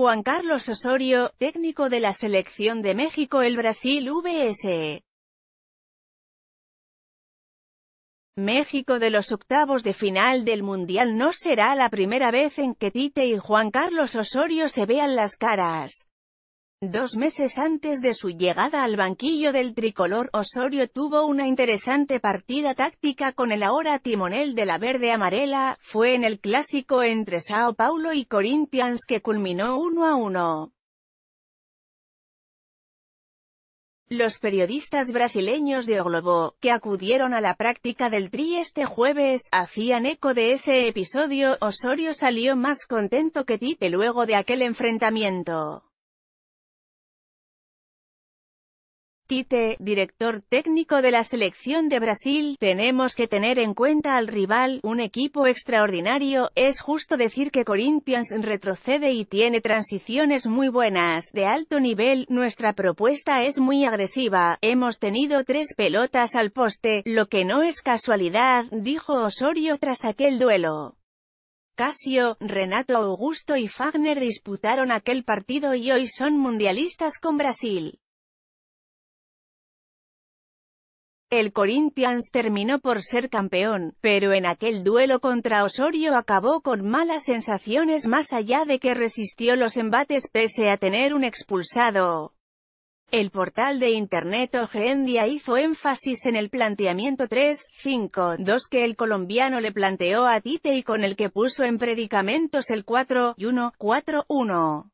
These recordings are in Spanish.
Juan Carlos Osorio, técnico de la Selección de México el Brasil VS. México de los octavos de final del Mundial no será la primera vez en que Tite y Juan Carlos Osorio se vean las caras. Dos meses antes de su llegada al banquillo del tricolor Osorio tuvo una interesante partida táctica con el ahora timonel de la verde amarela, fue en el clásico entre Sao Paulo y Corinthians que culminó 1 a 1. Los periodistas brasileños de Oglobo, que acudieron a la práctica del Tri este jueves, hacían eco de ese episodio, Osorio salió más contento que Tite luego de aquel enfrentamiento. Tite, director técnico de la selección de Brasil, tenemos que tener en cuenta al rival, un equipo extraordinario, es justo decir que Corinthians retrocede y tiene transiciones muy buenas, de alto nivel, nuestra propuesta es muy agresiva, hemos tenido tres pelotas al poste, lo que no es casualidad, dijo Osorio tras aquel duelo. Casio, Renato Augusto y Fagner disputaron aquel partido y hoy son mundialistas con Brasil. El Corinthians terminó por ser campeón, pero en aquel duelo contra Osorio acabó con malas sensaciones más allá de que resistió los embates pese a tener un expulsado. El portal de Internet Ojeendia hizo énfasis en el planteamiento 3-5-2 que el colombiano le planteó a Tite y con el que puso en predicamentos el 4-1-4-1.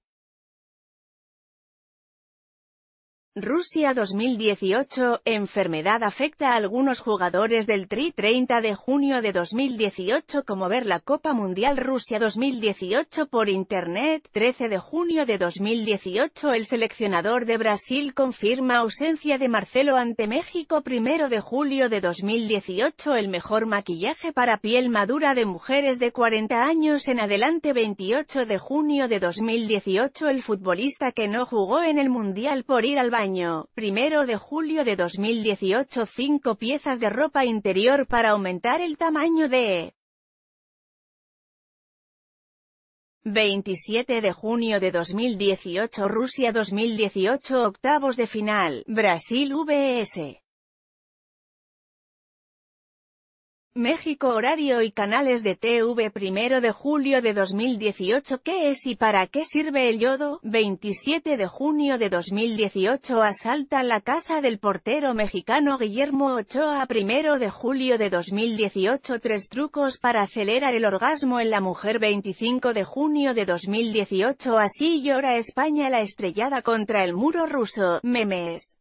Rusia 2018, enfermedad afecta a algunos jugadores del Tri 30 de junio de 2018 como ver la Copa Mundial Rusia 2018 por Internet 13 de junio de 2018 el seleccionador de Brasil confirma ausencia de Marcelo ante México 1 de julio de 2018 el mejor maquillaje para piel madura de mujeres de 40 años en adelante 28 de junio de 2018 el futbolista que no jugó en el Mundial por ir al 1 primero de julio de 2018 5 piezas de ropa interior para aumentar el tamaño de 27 de junio de 2018 Rusia 2018 Octavos de final, Brasil vs. México Horario y canales de TV 1 de julio de 2018 ¿Qué es y para qué sirve el yodo? 27 de junio de 2018 Asalta la casa del portero mexicano Guillermo Ochoa 1 de julio de 2018 Tres trucos para acelerar el orgasmo en la mujer 25 de junio de 2018 Así llora España la estrellada contra el muro ruso, memes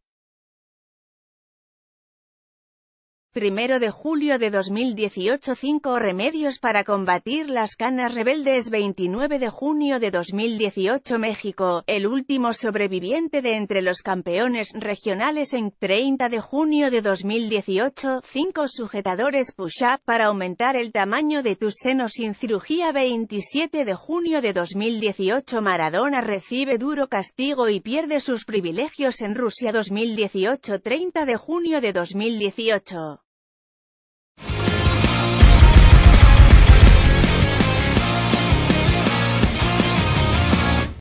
1 de julio de 2018 5 Remedios para combatir las canas rebeldes 29 de junio de 2018 México, el último sobreviviente de entre los campeones regionales en 30 de junio de 2018 5 Sujetadores push-up para aumentar el tamaño de tus senos sin cirugía 27 de junio de 2018 Maradona recibe duro castigo y pierde sus privilegios en Rusia 2018 30 de junio de 2018